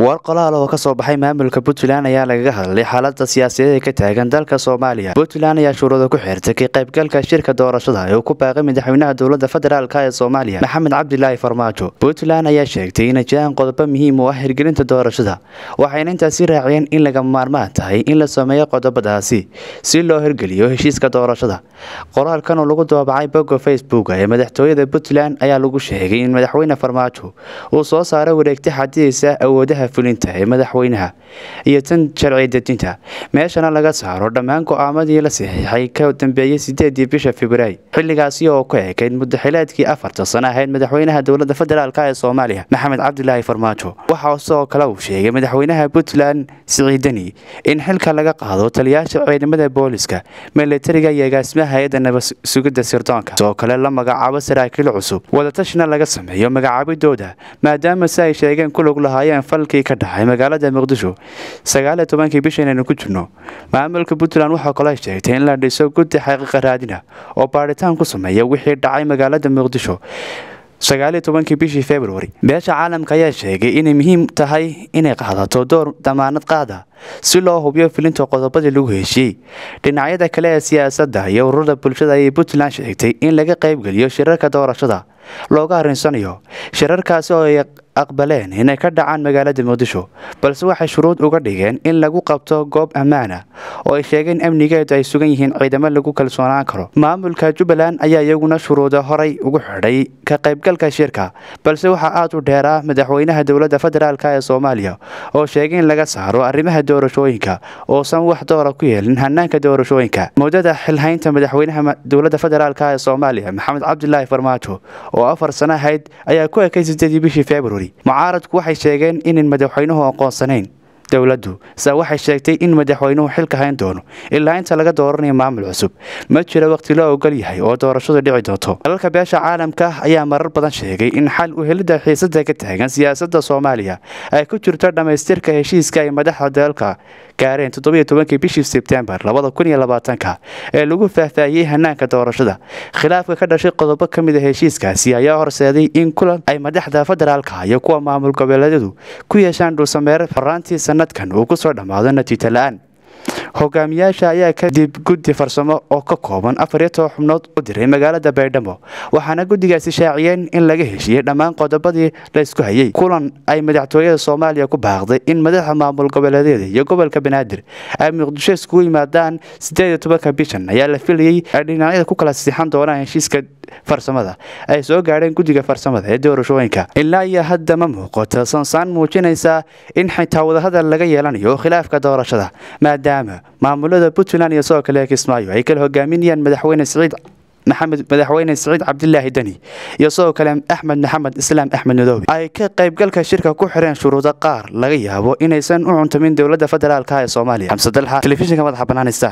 war qolaal oo ka soo baxay maamulka puntland ayaa lagaga hadlay xaaladda siyaasadeed ee ka taagan dalka soomaaliya puntland ayaa shuruuda ku xirtay ka qaybgalka shirka doorashada ee uu ku baaqay madaxweynaha dowladda federaalka ee soomaaliya maxamed cabdilaahi farmaajo puntland ayaa sheegtay inay jiraan qodobo muhiim u ah hirgelinta doorashada waxayna intaasi raaciyeen in laga maarmaan tahay in la sameeyo qodobadaasi si loo hirgeliyo heshiiska doorashada qoraalkan oo lagu doobacay bogga facebook ee madaxtooyada puntland ayaa lagu sheegay in madaxweyne farmaajo uu soo saaray wareegti xadidaysa awoodaha fulinta ee madaxweynaha iyo tan sharci dejinta meeshana laga saaro dhammaan go'aamadii la saxiixay ka dambeeyey sideedii bisha februaari xilligaasi oo ka ekayd mudaxilaadkii afarta sano ahayd madaxweynaha dowladda federaalk ee soomaaliya maxamed cabdilaahi farmaajo waxaa sidoo kale uu sheegay madaxweynaha puntland siciidani in xilka laga qaado taliyaasha ciidamada booliska milatariga iyo agaasimaha hay-adda nabadsugidda sirdoonka sidoo kale la magacaabo saraakiil cusub wadatashna laga sameeyo magacaabidooda maadaama si ay sheegeen ku lug lahaayeen falkii ka dhacay magaalada muqdisho sagaaliyo tobankii bishaynaynu ku jirno maamulka puntland waxaa kale sheegtay in la dhiso guddi xaqiiqa raadina oo baadhitaan ku sameeya wixii dhacay magaalada muqdisho sagaaliyo bishii februari beesha caalamka ayaa sheegay inay muhiim tahay inay qaadato door damaanad qaada si loo hubiyo filinta qodobadii lagu heshiiyey dhinacyada kale ee siyaasadda iyo ururada bulshada ayay puntland sheegtay in laga qaybgeliyo shirarka doorashada looga harinsanayo shirarkaasi oo aqbaleen inay ka dhacaan magaalada muqdisho balse waxay shuruud uga dhigeen in lagu qabto goob ammaana oo ay sheegeen amnigeedu ay sugan yihiin ciidamo lagu kalsoonaan karo maamulka jubbaland ayaa iyaguna shuruudo horay ugu xidhay ka qaybgalka shirka balse waxaa aad u dheeraa madaxweynaha dowladda federaalk ee soomaaliya oo sheegay in laga saaro arrimaha doorashooyinka oosan wax doora ku yeelin hanaanka doorashooyinka muddada xilhaynta madaxweynaha dowladda federaalk ee soomaaliya maxamed cabdilaahi farmaajo oo afar sano ahayd ayaa ku ekay siddeedii bishii februari mucaaradku waxay sheegeen inaan madaxweynuhu aqoonsanayn dowladdu se waxay sheegtay in madaxweynuhu xilka hayn doono ilaa inta laga dooranayo maamul cusub ma jira waqti loo ogol yahay oo doorashadu dhici doonto dalalka beesha caalamka ah ayaa marar badan sheegay in xal uhelidda xiisada ka taagan siyaasadda soomaaliya ay ku jirto dhammaystirka heshiiska ay madaxda dalalka gaareen bishii sebtembar ee lagu faahfaahiyey hanaanka doorashada khilaafka ka dhashay qodobo ka mid a ah heshiiskaasi ayaa horseeday in kulan ay madaxda federaalka iyo kuwa maamul goboleedyadu ku yeeshaan dhulsameere horaantii sanadkan uu ku soo dhammaado natiija la'aan hogaamiyaasha ayaa kadib guddi farsamo oo ka kooban afar iyo toban xubnood u diray magaalada baydhamo waxaana guddigaasi shaaciyeen in laga heshiiyey dhammaan qodobadii la laysku hayay kulan ay madaxtooyada soomaaliya ku baaqday in madaxa maamul goboleedyada iyo gobolka banaadir ay muqdisho iskugu yimaadaan siddeed iyo tobanka bishan ayaa la filayey ay dhinacyada ku kala siixan doonaan heshiiska farsamada ay soo gaadheen guddiga farsamada ee doorashooyinka ilaa iyo hadda ma muuqato sansaan muujinaysa in xitaa wadahadal laga yeelanayo khilaafka doorashada maadaama maamulada puntland iyo sidoo kale kismaayo ay kala hogaaminayaan madaxweyne siciid maxamed madaxweyne saciid cabdilaahi deni iyo sidoo kale axmed maxamed islaam axmed madoobe ay ka qaybgalka shirka ku xireen shuruudo qaar laga yaabo inaysan u cuntamin dowladda federaalka ee soomaaliya xamsedalxa telefishinka madaxa banaan